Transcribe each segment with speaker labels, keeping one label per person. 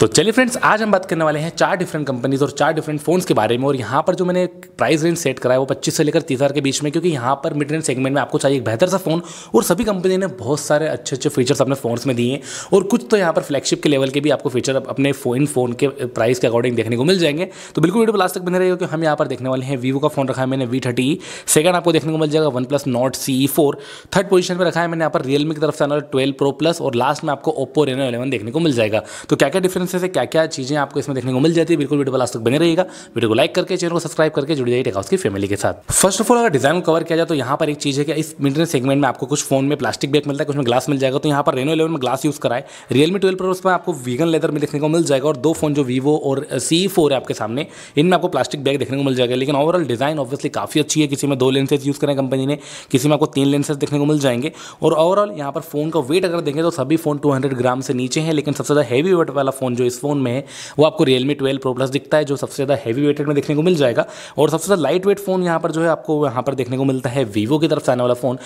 Speaker 1: तो चलिए फ्रेंड्स आज हम बात करने वाले हैं चार डिफरेंट कंपनीज और चार डिफरेंट फोन्स के बारे में और यहाँ पर जो मैंने प्राइस रेंज सेट कराया वो पच्चीस से लेकर हजार के बीच में क्योंकि यहाँ पर मिड रेंज सेगमेंट में आपको चाहिए एक बेहतर सा फोन और सभी कंपनी ने बहुत सारे अच्छे अच्छे फीचर्स अपने फोन्स में दिए हैं और कुछ तो यहाँ पर फ्लैगशिप के लेवल के भी आपको फीचर अपने फोन फोन के प्राइस के अकॉर्डिंग देखने को मिल जाएंगे तो बिल्कुल वीडियो लास्ट तक बने रहेगा क्योंकि हम यहाँ पर देखने वाले हैं वीवो का फोन रखा है मैंने वी थर्टी सेकंड आपको देखने को मिल जाएगा OnePlus Nord CE four third position पर रखा है मैंने यहाँ पर रियलमी की तरफ से आना ट्वेल्व प्रो प्लस और लास्ट में आपको ओप्पो रेनो इलेवन देखने को मिल जाएगा तो क्या क्या डिफरेंस से, से क्या क्या चीज़ें आपको इसमें देखने को मिल जाती है बिल्कुल वीडियो लास्ट तक बने रहेगा वीडियो को लाइक करके चैनल को सब्सक्राइब करके जुड़ जाइए टेकहाउस की फैमिली के साथ फर्स्ट ऑफ ऑल अगर डिजाइन कवर किया जाए तो यहाँ पर एक चीज़ है कि इस मेंटेनेंस सेगमेंट में आपको कुछ फोन में प्लास्टिक बैग मिलता है कुछ में ग्लास मिल जाएगा तो यहाँ पर रेनो इलेवन में ग्लास यूज़ कराए रियलमी ट्वेल्व प्रो उसमें आपको वीगन लेदर में देखने को मिल जाएगा और दो फोन जो वीवो और सी है आपके सामने इनमें आपको प्लास्टिक बैग देखने को मिल जाएगा लेकिन ओवरऑल डिज़ाइन ऑब्वियसली काफ़ी अच्छी है किसी में दो लेंसेज यूज़ करें कंपनी ने किसी में आपको तीन लेंसेज देखने को मिल जाएंगे और ओवरऑल यहाँ पर फोन का वेट अगर देखें तो सभी फोन टू ग्राम से नीचे है लेकिन सबसे ज़्यादा हैवी वेट वाला फोन जो इस फोन में है वो आपको रियलमी ट्वेल्व प्रो प्लस दिखता है जो सबसे ज़्यादा हैवी वेटेड में देखने को मिल जाएगा और सबसे ज़्यादा लाइट वेट फोन यहाँ पर जो है आपको यहाँ पर देखने को मिलता है वीवो की तरफ से आने वाला फोन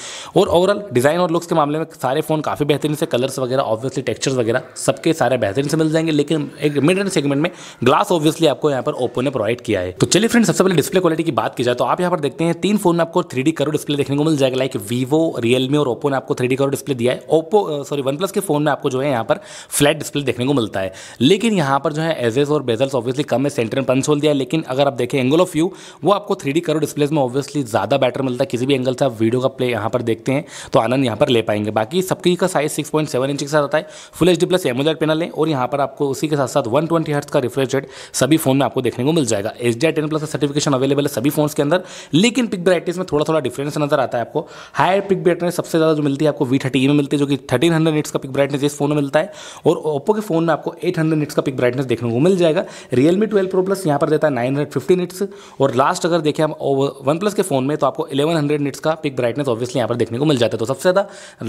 Speaker 1: और ओवरऑल डिज़ाइन और लुक्स के मामले में सारे फोन काफ़ी बेहतरीन से कलर्स वगैरह ऑब्वियसली टेक्चर्स वगैरह सबके सारे बेहतरीन से मिल जाएंगे लेकिन एक मिड रेंज सेगमेंट में ग्लास ऑब्वियसली आपको यहाँ पर ओपो ने प्रोवाइड किया है तो चलिए फ्रेंड सबसे पहले डिस्प्ले क्वालिटी की बात की जाए तो आप यहाँ पर देखते हैं तीन फोन में आपको थ्री डी डिस्प्ले देखने को मिल जाएगा लाइक वीवो रियलमी और ओपो ने आपको थ्री डी डिस्प्ले दिया है ओपो सॉरी वन प्लस के फोन में आपको जो है यहाँ पर फ्लैट डिस्प्ले देखने को मिलता है लेकिन यहाँ पर जो है एजेस और बेजल्स ऑब्वियसली कम है सेंटर एंड पंच होल दिया लेकिन अगर आप देखें एंगल ऑफ व्यू वो आपको थ्री डी करोड़ डिस्प्ले में ऑब्वियसली ज़्यादा बेटर मिलता है किसी भी एंगल से आप वीडियो का प्ले यहाँ पर देखते हैं तो आनंद यहाँ पर ले पाएंगे बाकी सबकी का size six point seven inch के साथ आता है full H D plus AMOLED panel है और यहाँ पर आपको उसी के साथ साथ वन ट्वेंटी हर्ट्स का रिफ्रेश रेट सभी फोन में आपको देखने को मिल जाएगा H D R ten plus का सर्टिफिकेशन अवेलेबल है सभी फोन के अंदर लेकिन पिक ब्राइटनेस में थोड़ा थोड़ा डिफरेंस नजर आता है आपको हायर पिक ब्राइटनेस सबसे ज़्यादा जो मिलती है आपको वी थर्टी e में मिलती है जो कि थर्टीन हंड्रेड का पिक ब्राइटनेस इस फोन में मिलता है और ओप्पो के फोन में आपको एट हंड्रेड हंड्रेड निट्स का पिक ब्राइटनेस देखने को मिल जाएगा Realme twelve pro plus यहाँ पर देता है नाइन हंड्रेड फिफ्टी निट्स और लास्ट अगर देखें हम वन प्लस के फोन में तो आपको इलेवन हंड्रेड निट्स का पिक ब्राइटनेस ऑब्वियसली यहाँ पर देखने को मिल जाता है तो सबसे ज़्यादा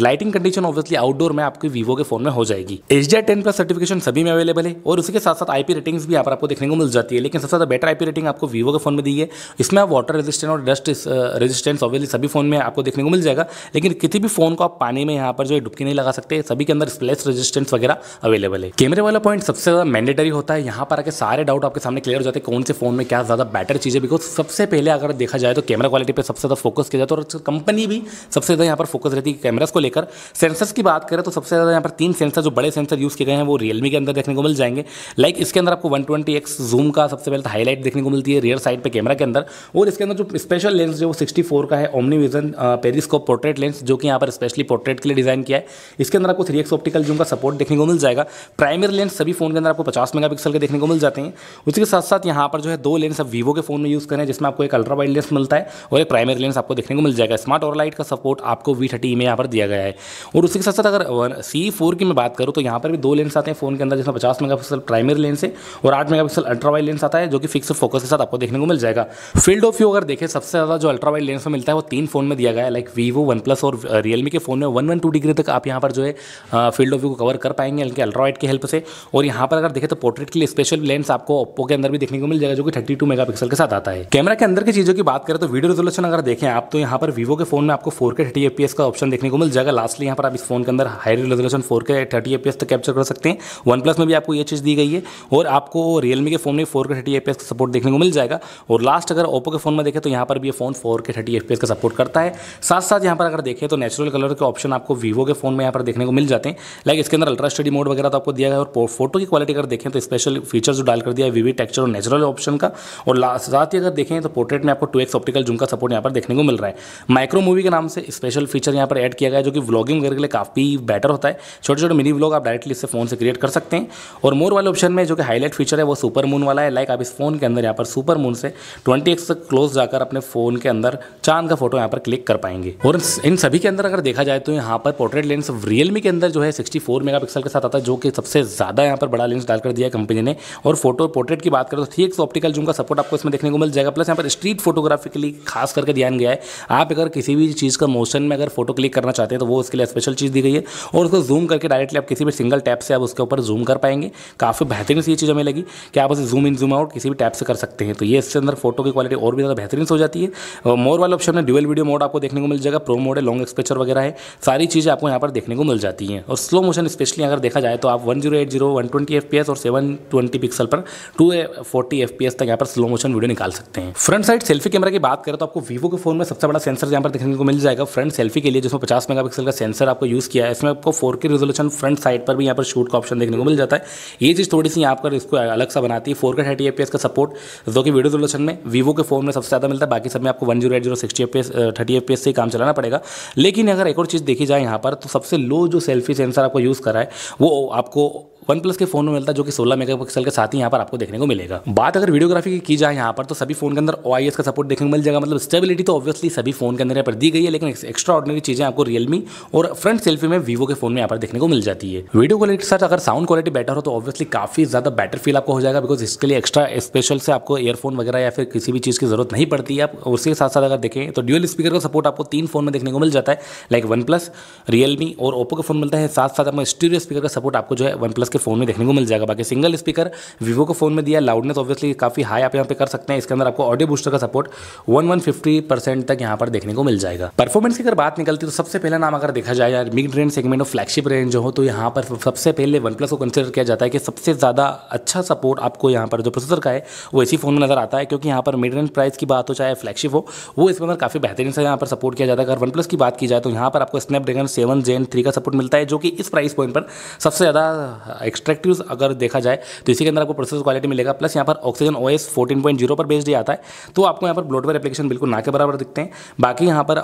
Speaker 1: लाइटिंग कंडीशन ऑब्वियसली आउटडोर में आपकी वीवो के फोन में हो जाएगी H D ten plus certification सभी में अवेलेबल है और उसके साथ साथ आईपी रेटिंग्स भी यहाँ पर आपको देखने को मिल जाती है लेकिन सबसे ज़्यादा बेटर आईपी रेटिंग आपको वीवो के फोन में दी है इसमें आप वाटर रेजिस्टेंट और डस्ट रेजिस्टेंस ऑब्वियसली सभी फोन में आपको देखने को मिल जाएगा लेकिन किसी भी फोन को आप पानी में यहाँ पर जो है डुबकी नहीं लगा सकते सभी के अंदर स्प्लेस रेजिस्टेंस वगैरह अवेलेबल है कैमरे वाला पॉइंट सबसे ज़्यादा मैंडेटरी होता है यहाँ पर आके सारे डाउट आपके सामने क्लियर हो जाते हैं कौन से फ़ोन में क्या ज़्यादा बेटर चीज़ें बिकॉज सबसे पहले अगर देखा जाए तो कैमरा क्वालिटी पर सबसे ज़्यादा फोकस किया जाता है और कंपनी भी सबसे ज़्यादा यहाँ पर फोकस रहती है कैमराज को लेकर सेंसर्स की बात करें तो सबसे ज़्यादा यहाँ पर तीन सेंसर जो बड़े सेंसर यूज़ किए गए हैं वो रियलमी के अंदर देखने को मिल जाएंगे लाइक इसके अंदर आपको वन ट्वेंटी एक्स जूम का सबसे पहले हाईलाइट तो देखने को मिलती है रियर साइड पर कैमरा के अंदर और इसके अंदर जो स्पेशल लेंस जो सिक्सटी फोर का है ओमनीविजन पेरिस्कोप पोर्ट्रेट लेंस जो कि यहाँ पर स्पेशली पोर्ट्रेट के लिए डिज़ाइन किया है इसके अंदर आपको थ्री एक्स ऑप्टिकल जूम का सपोर्ट देखने को मिल जाएगा प्राइमरी लेंस सभी फ़ोन के अंदर आपको पचास मेगा के देखने को मिल जाते हैं उसके साथ साथ यहाँ पर जो है दो लेंस आप वीवो के फ़ोन में यूज़ करें जिसमें आपको एक अल्ट्रा वाइड लेंस मिलता है और एक प्राइमरी लेंस आपको देखने को मिल जाएगा स्मार्ट और लाइट का सपोर्ट आपको वी थर्टी में यहाँ पर दिया गया है और उसके साथ साथ अगर सी फोर की मैं बात करूँ तो यहाँ पर भी दो लेंस आते हैं फ़ोन के अंदर जिसमें पचास मेगा प्राइमरी लेंस है और आठ मेगा अल्ट्रा वाइड लेंस आता है जो कि फिक्स फोकस के साथ आपको देखने को मिल जाएगा फील्ड ऑफ व्यू अगर देखें सबसे ज़्यादा जो अल्ट्रा वाइड लेंस में मिलता है वो तीन फोन में दिया गया है like Vivo OnePlus Realme रियलमी के फोन में वन वन टू डिग्री तक आप यहाँ पर जो है फील्ड ऑफ व्यू को कवर कर पाएंगे इनके अल्ट्रा वाइड की हेल्प से और यहाँ पर अगर देखें तो पोर्ट्रेट के लिए स्पेशल लेंस आपको ओप्पो के अंदर भी देखने को मिल जाएगा जो कि थर्टी टू के साथ आता है कैमरा के अंदर की चीज़ों की बात करें तो वीडियो रेजोल्यूशन अगर देखें आप तो यहाँ पर वीवो के फोन में आपको फोर के थर्टी एफ का ऑप्शन देखने को मिल जाएगा लास्टली यहाँ पर आप इस फोन के अंदर high resolution four K thirty F तक कैप्चर कर सकते हैं वन प्लस में भी आपको यह चीज़ दी गई है और आपको रियलमी के फोन में फोर के थर्टी एपीएस का सपोर्ट देखने को मिल जाएगा और लास्ट अगर ओप्पो के फोन में देखें तो यहाँ पर भी ये phone four K thirty F का सपोर्ट करता है साथ साथ यहाँ पर अगर देखें तो नेचुरल कलर के ऑप्शन आपको वीवो के फोन में यहाँ पर देखने को मिल जाते हैं लाइक इसके अंदर अल्ट्रा स्टडी मोड वगैरह तो आपको दिया गया और फोर फोटो की क्वालिटी अगर देखें तो स्पेशल फीचर जो डाल कर दिया है वीवी टेक्चर और नेचुरल ऑप्शन का और साथ ही अगर देखें तो पोर्ट्रेट में आपको टू ऑप्टिकल जूम का सपोर्ट यहाँ पर देखने को मिल रहा है माइक्रो मूवी के नाम से स्पेशल फीचर यहाँ पर एड किया गया जो कि व्लॉगिंग वगैरह के लिए काफ़ी बेटर होता है छोटे छोटे मिनी व्लॉग आप डायरेक्टली इससे फोन से क्रिएट कर सकते हैं और मोर वाले ऑप्शन में जो कि हाईलाइट फीचर है वो सुपर मून वाला है लाइक आप इस फोन के अंदर यहाँ पर सुपर मून से ट्वेंटी एक्स तक क्लोज जाकर अपने फोन के अंदर चांद का फोटो यहाँ पर क्लिक कर पाएंगे और इन सभी के अंदर अगर देखा जाए तो यहाँ पर पोर्ट्रेट लेंस रियलमी के अंदर जो है सिक्सटी फोर मेगापिक्सल के साथ आता है जो कि सबसे ज़्यादा यहाँ पर बड़ा लेंस डाल कर दिया कंपनी ने और फोटो पोर्ट्रेट की बात करें तो थ्री एक्स ऑप्टिकल जूम का सपोर्ट आपको इसमें देखने को मिल जाएगा प्लस यहाँ पर स्ट्रीट फोटोग्राफी के लिए खास करके ध्यान गया है आप अगर किसी भी चीज़ का मोशन में अगर फोटो क्लिक करना चाहते हैं तो वो उसके लिए स्पेशल चीज़ दी गई है और उसको जूम करके डायरेक्टली आप किसी भी सिंगल टैप से आप उसके ऊपर जूम कर पाएंगे काफ़ी बेहतरीन सी चीज़ हमें लगी कि आप उसे जूम इन जूम आउट किसी भी टैप से कर सकते हैं तो ये इसके अंदर फोटो की क्वालिटी और भी ज़्यादा बेहतरीन हो जाती है और मोर वाले ऑप्शन में ड्यूअल वीडियो मोड आपको देखने को मिल जाएगा प्रो मोड है लॉन्ग एक्सपेचर वगैरह है सारी चीज़ें आपको यहाँ पर देखने को मिल जाती हैं और स्लो मोशन स्पेशली अगर देखा जाए तो आप one zero eight zero one twenty F और सेवन ट्वेंटी पिक्सल पर टू फोर्टी एफ पी तक यहाँ पर स्लो मोशन वीडियो निकाल सकते हैं फ्रंट साइड सेल्फी कैमरा की बात करें तो आपको वीवो के फोन में सबसे बड़ा सेंसर यहाँ पर देखने को मिल जाएगा फ्रंट सेल्फी के लिए जिसमें पचास पिक्सल का सेंसर आपको यूज़ किया है इसमें आपको फोर के रेजोल्यूशन फ्रंट साइड पर भी यहाँ पर शूट का ऑप्शन देखने को मिल जाता है ये चीज़ थोड़ी सी यहाँ पर इसको अलग सा बनाती है फोर के थर्टी एफ का सपोर्ट जो कि वीडियो रेजोल्यूशन में वीवो के फोन में सबसे ज़्यादा मिलता है बाकी सब में आपको one zero eight zero sixty F P S thirty F P S से काम चलाना पड़ेगा लेकिन अगर एक और चीज़ देखी जाए यहाँ पर तो सबसे लो जो सेल्फी सेंसर आपको यूज़ करा है वो आपको वन प्लस के फोन में मिलता है जो कि सोलह मेगापिक्सल के साथ ही यहाँ पर आपको देखने को मिलेगा बात अगर वीडियोग्राफी की की जाए यहाँ पर तो सभी फोन के अंदर ओ का सपोर्ट देखने को मिल जाएगा मतलब स्टेबिलिटी तो ऑब्वियसली सभी फोन के अंदर यहाँ पर दी गई है लेकिन एक्स्ट्रा ऑर्डनरी चीजें आपको रियलमी और फ्रंट सेल्फी में वीवो के फोन में यहाँ पर देखने को मिल जाती है वीडियो क्वालिटी के साथ अगर साउंड क्वालिटी बेटर हो तो ऑब्वियसली काफी ज्यादा बेटर फील आपको हो जाएगा बिकॉज इसके लिए एक्स्ट्रा स्पेशल से आपको ईयरफोन वगैरह या फिर किसी भी चीज की जरूरत नहीं पड़ती है आप उसके साथ साथ अगर देखें तो ड्यूअल स्पीकर का सपोर्ट आपको तीन फोन में देखने को मिल जाता है लाइक वन प्लस रियलमी और ओप्पो का फोन मिलता है साथ साथ आपको स्पीकर का सपोर्ट आपको जो है वन प्लस इसके फोन में देखने को मिल जाएगा बाकी सिंगल स्पीकर वीवो के फोन में दिया लाउडनेस ऑब्वियसली काफ़ी हाई आप यहाँ पे कर सकते हैं इसके अंदर आपको ऑडियो बूस्टर का support one one fifty percent तक यहाँ पर देखने को मिल जाएगा परफॉर्मेंस की अगर बात निकलती तो सबसे पहला नाम अगर देखा जाए यार मिड रेंज सेगमेंट और फ्लैगशिप रेंज जो हो तो यहाँ पर सबसे पहले वन प्लस को कंसिडर किया जाता है कि सबसे ज़्यादा अच्छा सपोर्ट आपको यहाँ पर जो प्रोसेसर का है वो इसी फोन में नजर आता है क्योंकि यहाँ पर मिड रेंज प्राइस की बात हो चाहे फ्लैगशिप हो वो इसके अंदर काफ़ी बेहतरीन से यहाँ पर सपोर्ट किया जाता है अगर वन प्लस की बात की जाए तो यहाँ पर आपको स्नैपड्रैगन सेवन जेन थ्री का सपोर्ट मिलता है जो कि इस प्राइस पॉइंट पर सबसे ज़्यादा एक्सट्रैक्टिव अगर देखा जाए तो इसी के अंदर आपको प्रोसेस क्वालिटी मिलेगा प्लस यहाँ पर ऑक्सीजन ओ एस पर बेस्ड ही आता है तो आपको यहाँ पर ब्लोटवेयर एप्लीकेशन बिल्कुल ना के बराबर दिखते हैं बाकी यहाँ पर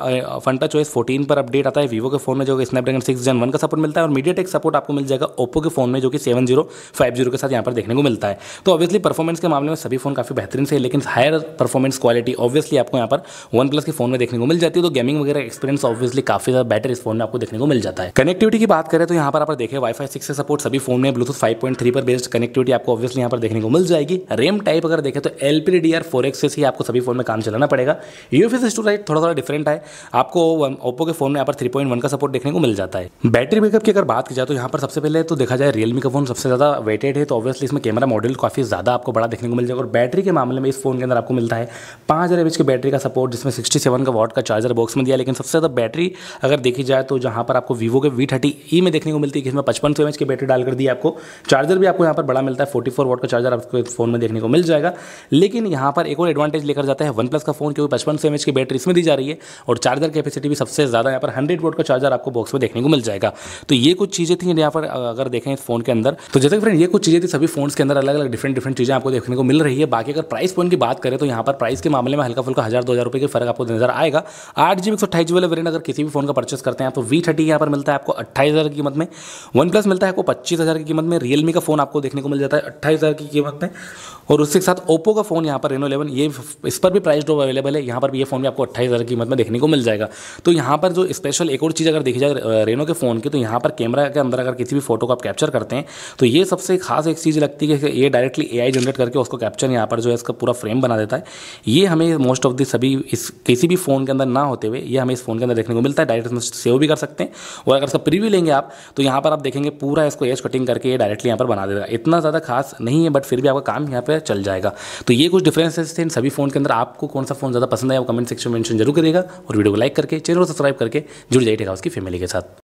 Speaker 1: फंटा चॉइस फोर्टीन पर अपडेट आता है वीवो के फोन में जो स्नैपड्रैगन सिक्स जन वन का सपोर्ट मिलता है और मीडिया सपोर्ट आपको मिल जाएगा ओप्पो के फोन में जो कि सेवन के साथ यहाँ पर देखने को मिलता है तो ऑब्वियसली परफॉर्मेंस के मामले में सभी फोन काफ़ी बेहतरीन से लेकिन हायर परफॉर्मेंस क्वालिटी ऑब्वियसली आपको यहाँ पर वन प्लस के फोन में देखने को मिल जाती है तो गेमिंग वगैरह एक्सपीरियंस ऑब्वियसली काफी ज्यादा बेटर इस फोन में आपको देखने को मिल जाता है कनेक्टिविटी की बात करें तो यहाँ पर आप देखें वाईफाई सिक्स के सपोर्ट सभी फोन में में ब्लूटूथ 5.3 पर बेस्ड कनेक्टिविटी आपको ऑब्वियसली यहाँ पर देखने को मिल जाएगी रेम टाइप अगर देखें तो L P D R four X से ही आपको सभी फोन में काम चलाना पड़ेगा यू एस टू थोड़ा थोड़ा डिफरेंट है आपको ओप्पो um, के फोन में यहाँ पर थ्री पॉइंट वन का सपोर्ट देखने को मिल जाता है बैटरी बैकअप की अगर बात की जाए तो यहाँ पर सबसे पहले तो देखा जाए रियलमी का फोन सबसे ज़्यादा वेटेड है तो ऑब्वियसली इसमें कैमरा मॉडल काफ़ी ज़्यादा आपको बड़ा देखने को मिल जाएगा और बैटरी के मामले में इस फोन के अंदर आपको मिलता है पाँच हज़ार की बैटरी का सपोर्ट जिसमें सिक्सटी सेवन का वॉट का चार्जर बॉक्स में दिया लेकिन सबसे ज़्यादा बैटरी अगर देखी जाए तो जहाँ पर आपको वीवो के वी थर्टी ई में देखने को मिलती है कि इसमें पचपन सौ एमएच की बैटरी डालकर दी आप आपको चार्जर भी आपको यहाँ पर बड़ा मिलता है फोर्टी फोर वोट का चार्जर आपको फोन में देखने को मिल जाएगा लेकिन यहाँ पर एक और एडवांटेज लेकर जाता है वन प्लस का फोन क्योंकि पचपन सौ एम की बैटरी इसमें दी जा रही है और चार्जर कैपेसिटी भी सबसे ज़्यादा यहाँ पर हंड्रेड वोट का चार्जर आपको बॉक्स में देखने को मिल जाएगा तो ये कुछ चीज़ें थी यहाँ पर अगर देखें इस फोन के अंदर तो जैसे कि फ्रेंड ये कुछ चीज़ें थी सभी फोन के अंदर अलग अलग डिफरेंट डिफरेंट चीज़ें आपको देखने को मिल रही है बाकी अगर प्राइस पॉइंट की बात करें तो यहाँ पर प्राइस के मामले में हल्का फुल्का हज़ार दो हज़ार रुपये के फर्क आपको नजर आएगा आठ जी एक सौ अट्ठाईस जी वेरियंट अगर किसी भी फोन का परचेस करते हैं तो वी थर्टी यहाँ पर मिलता है आपको अट्ठाईस हज़ार की कीमत में वन प्लस मिलता है आपको पच्चीस हज़ार की कीमत में रियलमी का फ़ोन आपको देखने को मिल जाता है अट्ठाईस हज़ार की कीमत में और उसके साथ ओप्पो का फ़ोन यहाँ पर रेनो इलेवन ये इस पर भी प्राइस डॉप अवेलेबल है यहाँ पर भी ये फ़ोन भी आपको अट्ठाईस हज़ार कीमत में देखने को मिल जाएगा तो यहाँ पर जो स्पेशल एक और चीज़ अगर देखी जाए रेनो के फ़ोन की तो यहाँ पर कैमरा के अंदर अगर किसी भी फोटो को आप कैप्चर करते हैं तो ये सबसे खास एक चीज़ लगती है कि ये डायरेक्टली ए जनरेट करके उसको कैप्चर यहाँ पर जो है इसका पूरा फ्रेम बना देता है ये हमें मोस्ट ऑफ दी सभी इस किसी भी फ़ोन के अंदर ना होते हुए ये हमें इस फ़ोन के अंदर देखने को मिलता है डायरेक्ट इसमें सेव भी कर सकते हैं और अगर सब प्रीव्यू लेंगे आप तो यहाँ पर आप देखेंगे पूरा इसको एज कटिंग करके ये डायरेक्टली यहाँ पर बना देगा इतना ज़्यादा खास नहीं है बट फिर भी आपका काम यहाँ पर है चल जाएगा तो ये कुछ डिफरेंसेस थे इन सभी फ़ोन के अंदर आपको कौन सा फ़ोन ज़्यादा पसंद आया वो कमेंट सेक्शन में मेंशन जरूर करेगा और वीडियो को लाइक करके चैनल को सब्सक्राइब करके जुड़ जाइएगा उसकी फैमिली के साथ